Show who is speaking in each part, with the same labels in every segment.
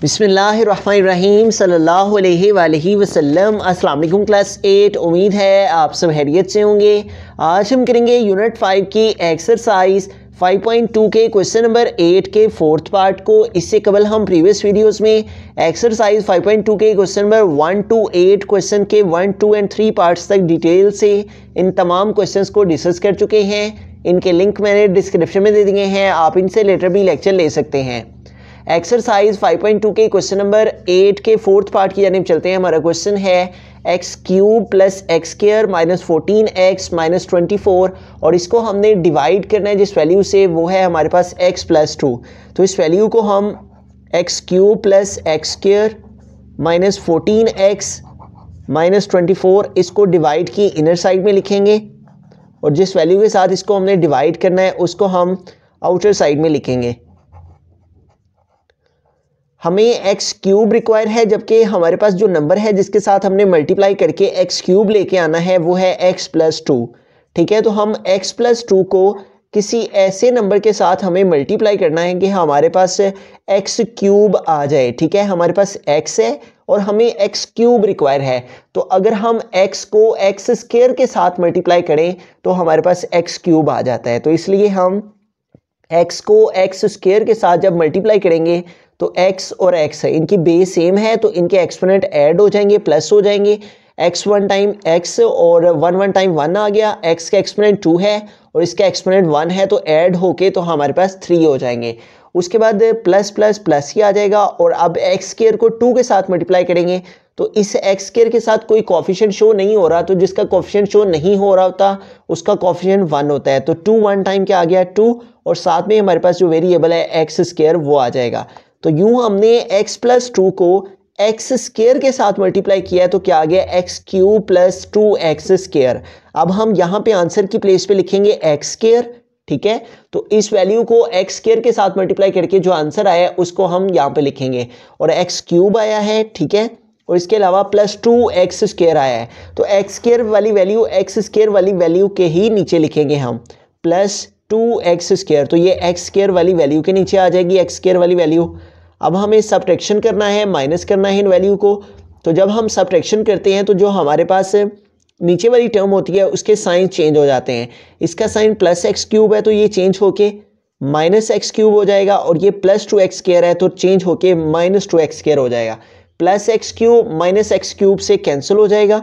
Speaker 1: बिसमीम सल्लल्लाहु अलैहि क्लास एट उम्मीद है आप सब हैरियत से होंगे आज हम करेंगे यूनिट फाइव की एक्सरसाइज 5.2 के क्वेश्चन नंबर 8 के फोर्थ पार्ट को इससे कबल हम प्रीवियस वीडियोस में एक्सरसाइज 5.2 के क्वेश्चन नंबर 1 टू 8 क्वेश्चन के 1, 2 एंड 3 पार्ट्स तक डिटेल से इन तमाम क्वेश्चंस को डिस्कस कर चुके हैं इनके लिंक मैंने डिस्क्रिप्शन में दे दिए हैं आप इनसे लेटर भी लेक्चर ले सकते हैं एक्सरसाइज 5.2 के क्वेश्चन नंबर एट के फोर्थ पार्ट की जानी चलते हैं हमारा क्वेश्चन है x cube plus x square minus fourteen x minus twenty four और इसको हमने डिवाइड करना है जिस वैल्यू से वो है हमारे पास एक्स प्लस टू तो इस वैल्यू को हम x cube plus x square minus fourteen x minus twenty four इसको डिवाइड की इनर साइड में लिखेंगे और जिस वैल्यू के साथ इसको हमने डिवाइड करना है उसको हम आउटर साइड में लिखेंगे हमें एक्स क्यूब रिक्वायर है जबकि हमारे पास जो नंबर है जिसके साथ हमने मल्टीप्लाई करके एक्स क्यूब लेके आना है वो है एक्स प्लस टू ठीक है तो हम एक्स प्लस टू को किसी ऐसे नंबर के साथ हमें मल्टीप्लाई करना है कि हमारे पास एक्स क्यूब आ जाए ठीक है हमारे पास एक्स है और हमें एक्स क्यूब रिक्वायर है तो अगर हम एक्स को एक्स स्केयर के साथ मल्टीप्लाई करें तो हमारे पास एक्स क्यूब आ जाता है तो इसलिए हम एक्स को एक्स स्क्र के साथ जब मल्टीप्लाई करेंगे तो एक्स और एक्स है इनकी बेस सेम है तो इनके एक्सपोनेंट ऐड हो जाएंगे प्लस हो जाएंगे एक्स वन टाइम एक्स और वन वन टाइम वन आ गया एक्स का एक्सपोनेंट टू है और इसका एक्सपोनेंट वन है तो ऐड होके तो हमारे पास थ्री हो जाएंगे उसके बाद प्लस प्लस प्लस ही आ जाएगा और अब एक्स स्केयर को टू के साथ मल्टीप्लाई करेंगे तो इस एक्स केयर के साथ कोई कॉफिशेंट शो नहीं हो रहा तो जिसका कॉफिशेंट शो नहीं हो रहा होता उसका कॉफिशन वन होता है तो टू वन टाइम क्या आ गया टू और साथ में हमारे पास जो वेरिएबल है एक्स स्केयर वो आ जाएगा तो यूं हमने एक्स प्लस टू को एक्स स्केयर के साथ मल्टीप्लाई किया है तो क्या आ गया x cube plus two x square अब हम यहाँ पे आंसर की प्लेस पे लिखेंगे एक्स स्केयर ठीक है तो इस वैल्यू को एक्स स्केयर के साथ मल्टीप्लाई करके जो आंसर आया उसको हम यहाँ पे लिखेंगे और एक्स क्यूब आया है ठीक है और इसके अलावा प्लस टू एक्स स्क्र आया है तो एक्स स्केयर वाली वैल्यू एक्स स्केयर वाली वैल्यू के ही नीचे लिखेंगे हम प्लस टू एक्स स्क्र तो ये एक्स स्केयर वाली वैल्यू के नीचे आ जाएगी एक्स स्केयर वाली वैल्यू अब हमें सब करना है माइनस करना है इन वैल्यू को तो जब हम सब करते हैं तो जो हमारे पास नीचे वाली टर्म होती है उसके साइन चेंज हो जाते हैं इसका साइन प्लस एक्स क्यूब है तो ये चेंज होके माइनस एक्स क्यूब हो जाएगा और ये प्लस टू एक्स स्केयर है तो चेंज होके माइनस टू एक्स स्केयर हो जाएगा plus x cube minus x cube से कैंसिल हो जाएगा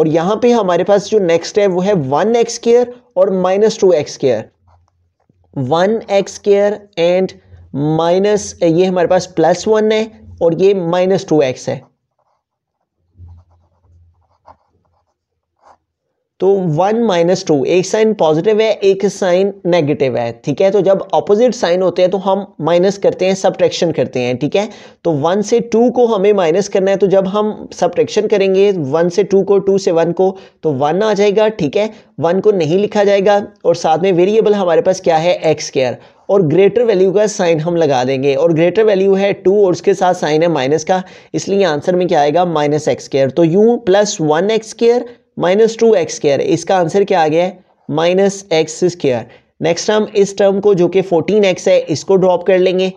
Speaker 1: और यहां पे हमारे पास जो नेक्स्ट है वो है वन एक्स केयर और minus two x square one x square and minus ये हमारे पास प्लस वन है और ये माइनस टू एक्स है तो वन माइनस टू एक साइन पॉजिटिव है एक साइन नेगेटिव है ठीक है तो जब ऑपोजिट साइन होते हैं तो हम माइनस करते हैं सब करते हैं ठीक है तो वन से टू को हमें माइनस करना है तो जब हम सब करेंगे वन से टू को टू से वन को तो वन आ जाएगा ठीक है वन को नहीं लिखा जाएगा और साथ में वेरिएबल हमारे पास क्या है एक्स और ग्रेटर वैल्यू का साइन हम लगा देंगे और ग्रेटर वैल्यू है टू और उसके साथ साइन है माइनस का इसलिए आंसर में क्या आएगा माइनस एक्स केयर तो यू plus one x square minus two x square इसका आंसर क्या आ गया है माइनस एक्स स्केयर नेक्स्ट हम इस टर्म को जो कि फोर्टीन एक्स है इसको ड्रॉप कर लेंगे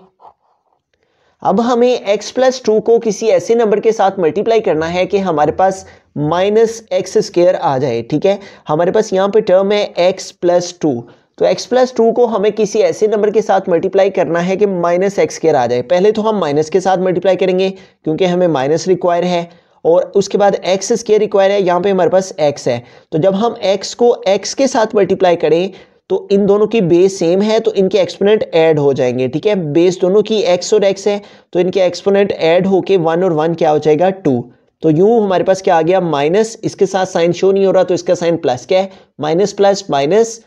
Speaker 1: अब हमें x प्लस टू को किसी ऐसे नंबर के साथ मल्टीप्लाई करना है कि हमारे पास माइनस एक्स स्क्र आ जाए ठीक है हमारे पास यहाँ पे टर्म है x प्लस टू तो x प्लस टू को हमें किसी ऐसे नंबर के साथ मल्टीप्लाई करना है कि माइनस एक्स स्केयर आ जाए पहले तो हम माइनस के साथ मल्टीप्लाई करेंगे क्योंकि हमें माइनस रिक्वायर है और उसके बाद एक्स स्केयर रिक्वायर है यहाँ पे हमारे पास एक्स है तो जब हम एक्स को एक्स के साथ मल्टीप्लाई करें तो इन दोनों की बेस सेम है तो इनके एक्सपोनेंट ऐड हो जाएंगे ठीक है बेस दोनों की एक्स और एक्स है तो इनके एक्सपोनेंट ऐड होके वन और वन क्या हो जाएगा टू तो यूं हमारे पास क्या आ गया माइनस इसके साथ साइन शो नहीं हो रहा तो इसका साइन प्लस क्या है माइनस प्लस माइनस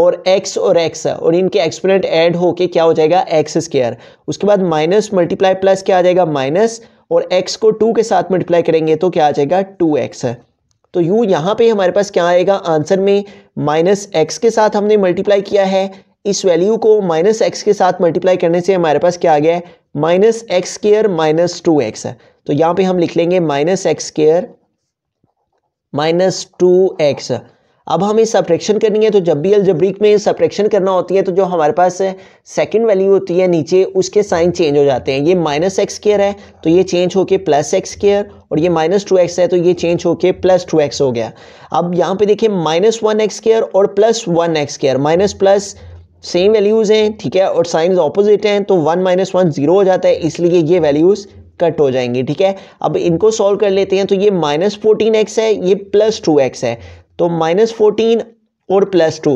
Speaker 1: और एक्स और एक्स और इनके एक्सपोनेंट ऐड होके क्या हो जाएगा एक्स स्केयर उसके बाद माइनस मल्टीप्लाई प्लस क्या आ जाएगा माइनस और x को 2 के साथ मल्टीप्लाई करेंगे तो क्या आ जाएगा 2x है तो यूँ यहाँ पे हमारे पास क्या आएगा आंसर में माइनस एक्स के साथ हमने मल्टीप्लाई किया है इस वैल्यू को माइनस एक्स के साथ मल्टीप्लाई करने से हमारे पास क्या आ गया है minus x square minus two x है तो यहाँ पे हम लिख लेंगे minus x square minus two x अब हमें सप्रेक्शन करनी है तो जब भी अल्जब्रिक में सप्रेक्शन करना होती है तो जो हमारे पास सेकंड वैल्यू होती है नीचे उसके साइन चेंज हो जाते हैं ये माइनस एक्स केयर है तो ये चेंज होके प्लस एक्स केयर और ये माइनस टू एक्स है तो ये चेंज होके प्लस टू एक्स हो गया अब यहाँ पे देखिए माइनस वन एक्स केयर और plus one x square minus plus same values हैं ठीक है और साइंस ऑपोजिट हैं तो वन माइनस वन जीरो हो जाता है इसलिए ये वैल्यूज़ कट हो जाएंगे ठीक है अब इनको सॉल्व कर लेते हैं तो ये माइनस फोर्टीन एक्स है ये प्लस टू एक्स है तो माइनस फोर्टीन और प्लस टू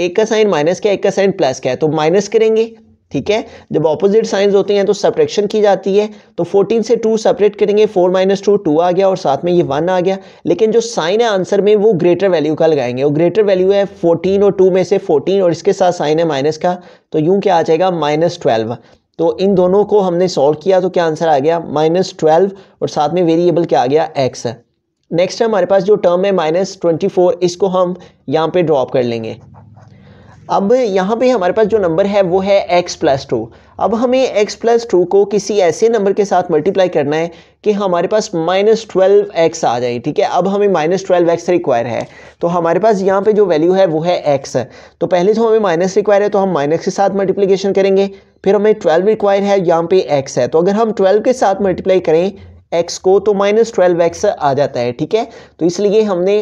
Speaker 1: एक का साइन माइनस क्या एक का साइन प्लस क्या है तो माइनस करेंगे ठीक है जब ऑपोजिट साइंस होते हैं तो सप्रेक्शन की जाती है तो 14 से 2 सेपरेट करेंगे 4 माइनस टू टू आ गया और साथ में ये 1 आ गया लेकिन जो साइन है आंसर में वो ग्रेटर वैल्यू का लगाएंगे वो ग्रेटर वैल्यू है 14 और 2 में से 14 और इसके साथ साइन है माइनस का तो यूं क्या आ जाएगा माइनस ट्वेल्व तो इन दोनों को हमने सॉल्व किया तो क्या आंसर आ गया माइनस ट्वेल्व और साथ में वेरिएबल क्या आ गया एक्स है नेक्स्ट हमारे पास जो टर्म है माइनस ट्वेंटी फोर इसको हम यहाँ पे ड्रॉप कर लेंगे अब यहाँ पे हमारे पास जो नंबर है वो है x प्लस टू अब हमें x प्लस टू को किसी ऐसे नंबर के साथ मल्टीप्लाई करना है कि हमारे पास माइनस ट्वेल्व एक्स आ जाए ठीक है अब हमें माइनस ट्वेल्व एक्स रिक्वायर है तो हमारे पास यहाँ पे जो वैल्यू है वो है x तो पहले तो हमें माइनस रिक्वायर है तो हम माइनस के साथ मल्टीप्लीकेशन करेंगे फिर हमें ट्वेल्व रिक्वायर है यहाँ पे एक्स है तो अगर हम ट्वेल्व के साथ मल्टीप्लाई करें एक्स को तो माइनस ट्वेल्व एक्स आ जाता है ठीक है तो इसलिए हमने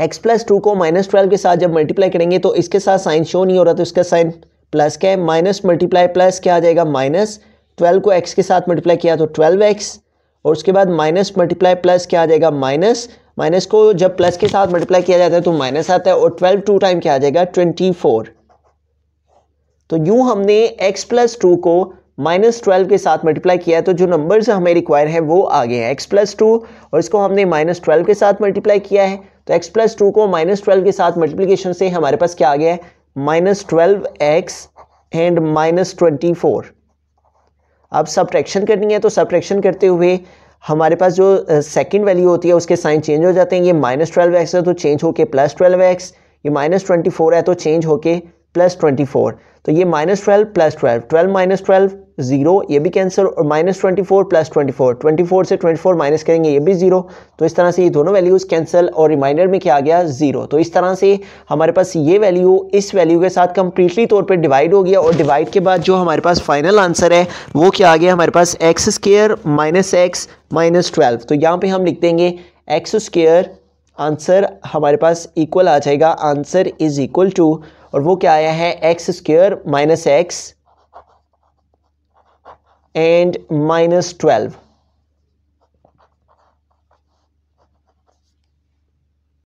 Speaker 1: एक्स प्लस टू को माइनस ट्वेल्व के साथ जब मल्टीप्लाई करेंगे तो इसके साथ साइन शो नहीं हो रहा तो इसका साइन प्लस क्या है माइनस मल्टीप्लाई प्लस क्या आ जाएगा माइनस ट्वेल्व को एक्स के साथ मल्टीप्लाई किया तो ट्वेल्व एक्स और उसके बाद माइनस मल्टीप्लाई प्लस क्या आ जाएगा माइनस माइनस को जब प्लस के साथ मल्टीप्लाई किया जाता है तो माइनस आता है और ट्वेल्व टू टाइम क्या आ जाएगा ट्वेंटी फोर तो यूँ हमने एक्स प्लस टू को माइनस ट्वेल्व के साथ मल्टीप्लाई किया तो जो नंबर्स हमें रिक्वायर हैं वो आ गए हैं एक्स प्लस टू और इसको हमने माइनस ट्वेल्व के साथ मल्टीप्लाई किया है तो एक्स प्लस टू को माइनस ट्वेल्व के साथ मल्टीप्लीकेशन से हमारे पास क्या आ गया है minus twelve x and minus twenty four अब सब्ट्रैक्शन करनी है तो सब्ट्रैक्शन करते हुए हमारे पास जो uh, वैल्यू होती है उसके साइन चेंज हो जाते हैं ये माइनस ट्वेल्व एक्स है तो चेंज होके प्लस ट्वेल्व एक्स ये माइनस ट्वेंटी फोर है तो चेंज होके प्लस ट्वेंटी फोर तो ये minus twelve plus twelve twelve minus twelve zero ये भी कैंसिल और minus twenty four plus twenty four twenty four से ट्वेंटी फोर माइनस करेंगे ये भी जीरो तो इस तरह से ये दोनों वैल्यूज़ कैंसिल और रिमाइंडर में क्या आ गया जीरो तो इस तरह से हमारे पास ये वैल्यू इस वैल्यू के साथ कंप्लीटली तौर पर डिवाइड हो गया और डिवाइड के बाद जो हमारे पास फाइनल आंसर है वो क्या आ गया हमारे पास x square minus x minus twelve तो यहाँ पर हम लिख देंगे एक्स स्केयर आंसर हमारे पास इक्वल आ जाएगा आंसर इज इक्वल टू और वो क्या आया है x square minus x and minus twelve